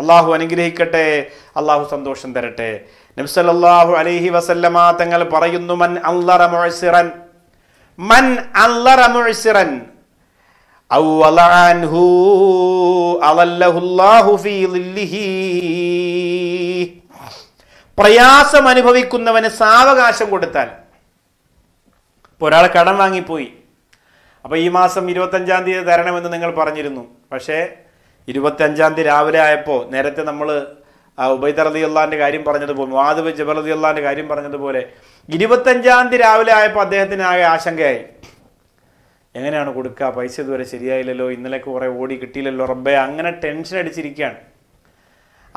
അള്ളാഹു അനുഗ്രഹിക്കട്ടെ അള്ളാഹു സന്തോഷം തരട്ടെ നബ്സലല്ലാഹു അലൈഹി വസല്ലമ തങ്ങൾ പറയുന്നു മൻ അല്ലറ മൻ അല്ലറ മുഴസിറൻ പ്രയാസം അനുഭവിക്കുന്നവന് സാവകാശം കൊടുത്താൽ ഇപ്പോൾ ഒരാൾ കടം വാങ്ങിപ്പോയി അപ്പോൾ ഈ മാസം ഇരുപത്തഞ്ചാം തീയതി തരണമെന്ന് നിങ്ങൾ പറഞ്ഞിരുന്നു പക്ഷേ അഞ്ചാം തീയതി രാവിലെ ആയപ്പോൾ നേരത്തെ നമ്മൾ ഉബൈദർ അലി കാര്യം പറഞ്ഞതുപോലെ മാധവ് ജബൽ അലി കാര്യം പറഞ്ഞതുപോലെ ഇരുപത്തഞ്ചാം തീയതി രാവിലെ ആയപ്പോൾ അദ്ദേഹത്തിന് ആകെ ആശങ്കയായി എങ്ങനെയാണ് കൊടുക്കുക പൈസ ഇതുവരെ ശരിയായില്ലല്ലോ ഇന്നലെ കുറേ ഓടി കിട്ടിയില്ലല്ലോ റബ്ബെ അങ്ങനെ ടെൻഷൻ അടിച്ചിരിക്കുകയാണ്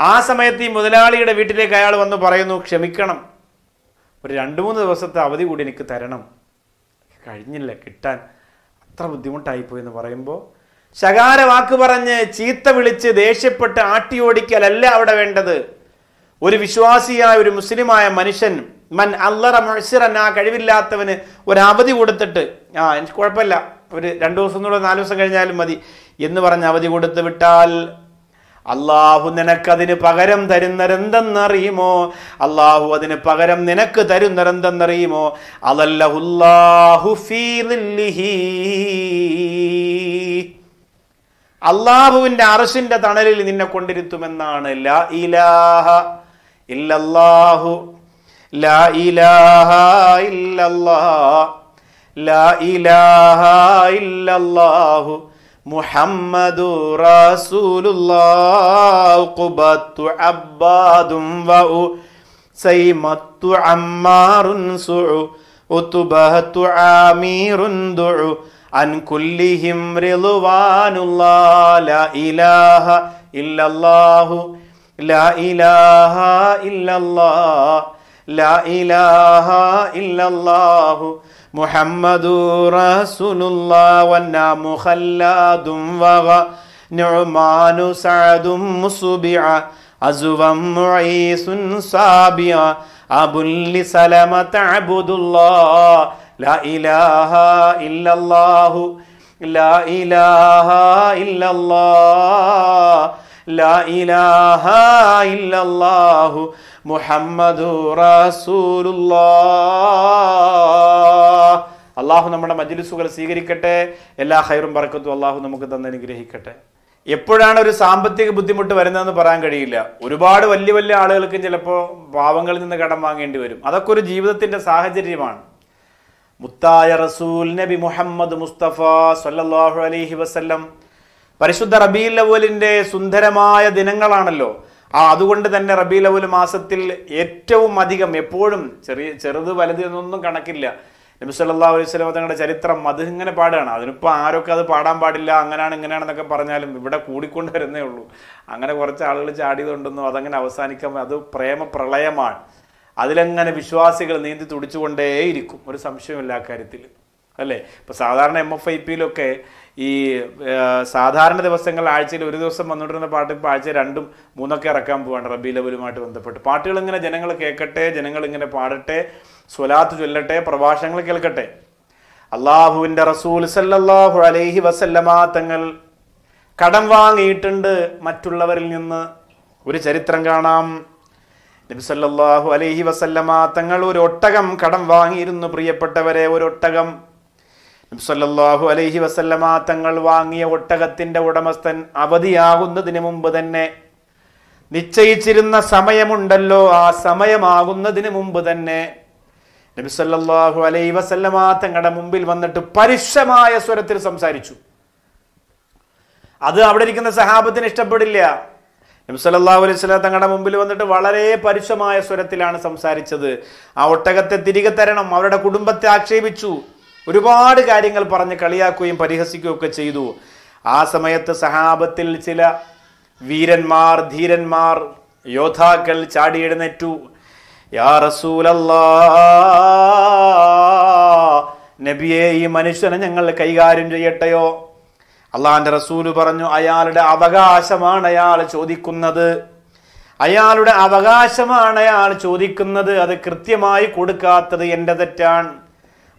ആ സമയത്ത് ഈ മുതലാളിയുടെ വീട്ടിലേക്ക് അയാൾ വന്ന് പറയുന്നു ക്ഷമിക്കണം ഒരു രണ്ട് മൂന്ന് ദിവസത്തെ അവധി കൂടി എനിക്ക് തരണം കഴിഞ്ഞില്ല കിട്ടാൻ അത്ര ബുദ്ധിമുട്ടായിപ്പോയി എന്ന് പറയുമ്പോൾ ശകാര വാക്ക് പറഞ്ഞ് ചീത്ത വിളിച്ച് ദേഷ്യപ്പെട്ട് ആട്ടിയോടിക്കലല്ല അവിടെ വേണ്ടത് ഒരു വിശ്വാസിയായ ഒരു മുസ്ലിമായ മനുഷ്യൻ മൻ അല്ലറ മുഴസിറൻ ആ കഴിവില്ലാത്തവന് ഒരു അവധി കൊടുത്തിട്ട് ആ എനിക്ക് കുഴപ്പമില്ല ഒരു രണ്ടു ദിവസം കൂടെ നാല് ദിവസം കഴിഞ്ഞാലും മതി എന്ന് പറഞ്ഞ് അവധി കൊടുത്തു വിട്ടാൽ അള്ളാഹു നിനക്കതിന് പകരം തരുന്നരെന്തെന്നറിയുമോ അള്ളാഹു അതിന് പകരം നിനക്ക് തരുന്നരെന്തെന്നറിയുമോ അതല്ലഹുല്ലാഹു ഫീ അള്ളാഹുവിന്റെ അറസിന്റെ തണലിൽ നിന്നെ കൊണ്ടിരുത്തുമെന്നാണ് ലാ ഇലാഹ ഇല്ലല്ലാഹു ലാ ഇലാഹ ഇല്ലല്ലാഹ് ലാ ഇലാഹ ഇല്ലല്ലാഹു മുഹമ്മദു ഖുബത്തു അബ്ബാദും സുഉ ഉതുബഹത്തു ദുഉ عن كلهم رضوان الله لا إله إلا الله لا إله إلا الله لا إله إلا الله محمد رسول الله ونا مخلد وغى نعمان سعد مصبع عزوا معيس صابع أب لسلمة تعبد الله ലാ ഇലാഹ ലാ ഇലാഹ ഇല്ലല്ലാഹ് ലാ ഇലാഹ മുഹമ്മദു അള്ളാഹു നമ്മുടെ മജ്ലിസുകൾ സ്വീകരിക്കട്ടെ എല്ലാ ഹൈറും പറക്കത്തും അള്ളാഹു നമുക്ക് തന്നനുഗ്രഹിക്കട്ടെ എപ്പോഴാണ് ഒരു സാമ്പത്തിക ബുദ്ധിമുട്ട് വരുന്നതെന്ന് പറയാൻ കഴിയില്ല ഒരുപാട് വലിയ വലിയ ആളുകൾക്ക് ചിലപ്പോൾ പാവങ്ങളിൽ നിന്ന് കടം വാങ്ങേണ്ടി വരും അതൊക്കെ ഒരു ജീവിതത്തിൻ്റെ സാഹചര്യമാണ് മുത്തായ റസൂൽ നബി മുഹമ്മദ് മുസ്തഫ സല്ലാഹു അലൈഹി വസ്ല്ലം പരിശുദ്ധ റബീ ലവലിൻ്റെ സുന്ദരമായ ദിനങ്ങളാണല്ലോ ആ അതുകൊണ്ട് തന്നെ റബീ ലവൽ മാസത്തിൽ ഏറ്റവും അധികം എപ്പോഴും ചെറിയ ചെറുത് വലുത് എന്നൊന്നും കണക്കില്ല നബി സല്ലാ അലൈഹി സ്വലം തങ്ങളുടെ ചരിത്രം അത് ഇങ്ങനെ പാടുകയാണ് അതിനിപ്പോൾ ആരൊക്കെ അത് പാടാൻ പാടില്ല അങ്ങനെയാണ് ഇങ്ങനെയാണെന്നൊക്കെ പറഞ്ഞാലും ഇവിടെ കൂടിക്കൊണ്ട് വരുന്നേ ഉള്ളൂ അങ്ങനെ കുറച്ച് ആളുകൾ ചാടിയതുണ്ടെന്നോ അതങ്ങനെ അവസാനിക്കാൻ അത് പ്രേമ പ്രളയമാണ് അതിലങ്ങനെ വിശ്വാസികൾ നീന്തി തുടിച്ചുകൊണ്ടേയിരിക്കും ഒരു സംശയമില്ല കാര്യത്തിൽ അല്ലേ ഇപ്പോൾ സാധാരണ എം എഫ് ഐ പിയിലൊക്കെ ഈ സാധാരണ ദിവസങ്ങൾ ആഴ്ചയിൽ ഒരു ദിവസം വന്നുകൊണ്ടിരുന്ന പാട്ട് ഇപ്പോൾ ആഴ്ച രണ്ടും മൂന്നൊക്കെ ഇറക്കാൻ പോവാണ് റബി ലവലുമായിട്ട് ബന്ധപ്പെട്ട് പാട്ടുകൾ ഇങ്ങനെ ജനങ്ങൾ കേൾക്കട്ടെ ജനങ്ങൾ ഇങ്ങനെ പാടട്ടെ സ്വലാത്ത് ചൊല്ലട്ടെ പ്രഭാഷണങ്ങൾ കേൾക്കട്ടെ അള്ളാഹുവിൻ്റെ റസൂൽ സല്ലല്ലാഹു അലൈഹി വസല്ലമാ തങ്ങൾ കടം വാങ്ങിയിട്ടുണ്ട് മറ്റുള്ളവരിൽ നിന്ന് ഒരു ചരിത്രം കാണാം നബിസല്ലാഹു അലൈഹി വസല്ലമ തങ്ങൾ ഒരു ഒട്ടകം കടം വാങ്ങിയിരുന്നു പ്രിയപ്പെട്ടവരെ ഒരു ഒട്ടകം നബിസല്ലാഹു അലൈഹി വസല്ലമ തങ്ങൾ വാങ്ങിയ ഒട്ടകത്തിന്റെ ഉടമസ്ഥൻ അവധിയാകുന്നതിന് മുമ്പ് തന്നെ നിശ്ചയിച്ചിരുന്ന സമയമുണ്ടല്ലോ ആ സമയമാകുന്നതിന് മുമ്പ് തന്നെ നബിസല്ലാഹു അലൈഹി വസല്ലമ തങ്ങളുടെ മുമ്പിൽ വന്നിട്ട് പരുഷമായ സ്വരത്തിൽ സംസാരിച്ചു അത് അവിടെ ഇരിക്കുന്ന സഹാബത്തിന് ഇഷ്ടപ്പെടില്ല സല്ലല്ലാഹു അലൈഹി തങ്ങളുടെ മുമ്പിൽ വന്നിട്ട് വളരെ പരുഷമായ സ്വരത്തിലാണ് സംസാരിച്ചത് ആ ഒട്ടകത്തെ തിരികെ തരണം അവരുടെ കുടുംബത്തെ ആക്ഷേപിച്ചു ഒരുപാട് കാര്യങ്ങൾ പറഞ്ഞ് കളിയാക്കുകയും പരിഹസിക്കുകയും ഒക്കെ ചെയ്തു ആ സമയത്ത് സഹാബത്തിൽ ചില വീരന്മാർ ധീരന്മാർ യോദ്ധാക്കൾ ചാടി എഴുന്നേറ്റു യാ റസൂലല്ലാ നബിയെ ഈ മനുഷ്യനെ ഞങ്ങൾ കൈകാര്യം ചെയ്യട്ടെയോ അള്ളാഹാന്റെ റസൂല് പറഞ്ഞു അയാളുടെ അവകാശമാണ് അയാൾ ചോദിക്കുന്നത് അയാളുടെ അവകാശമാണ് അയാൾ ചോദിക്കുന്നത് അത് കൃത്യമായി കൊടുക്കാത്തത് എൻ്റെ തെറ്റാണ്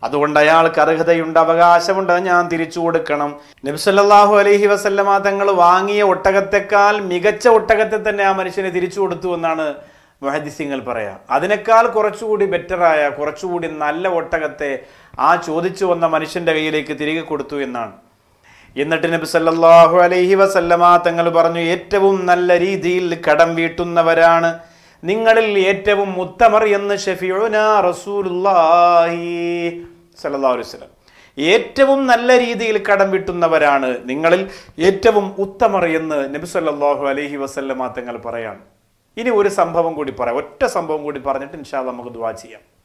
അതുകൊണ്ട് അയാൾക്ക് അർഹതയുണ്ട് അവകാശമുണ്ട് ഞാൻ തിരിച്ചു കൊടുക്കണം നബ്സല്ലാഹു അലഹി വസല്ലമ തങ്ങൾ വാങ്ങിയ ഒട്ടകത്തെക്കാൾ മികച്ച ഒട്ടകത്തെ തന്നെ ആ മനുഷ്യനെ തിരിച്ചു കൊടുത്തു എന്നാണ് മഹദിസിങ്ങൾ പറയാം അതിനേക്കാൾ കുറച്ചുകൂടി ബെറ്ററായ കുറച്ചുകൂടി നല്ല ഒട്ടകത്തെ ആ ചോദിച്ചു വന്ന മനുഷ്യൻ്റെ കയ്യിലേക്ക് തിരികെ കൊടുത്തു എന്നാണ് എന്നിട്ട് നബി സല്ലാഹു അലൈഹി വസല്ലമ തങ്ങൾ പറഞ്ഞു ഏറ്റവും നല്ല രീതിയിൽ കടം വീട്ടുന്നവരാണ് നിങ്ങളിൽ ഏറ്റവും ഉത്തമർ എന്ന് റസൂലുള്ളാഹി റസൂലുല്ലാഹി അലൈഹി വസല്ലം ഏറ്റവും നല്ല രീതിയിൽ കടം വീട്ടുന്നവരാണ് നിങ്ങളിൽ ഏറ്റവും ഉത്തമർ എന്ന് നബി സല്ലാഹു അലൈഹി വസല്ലമ തങ്ങൾ പറയാണ് ഇനി ഒരു സംഭവം കൂടി പറയാം ഒറ്റ സംഭവം കൂടി പറഞ്ഞിട്ട് ഇൻഷാ നമുക്ക് ദുവാ ചെയ്യാം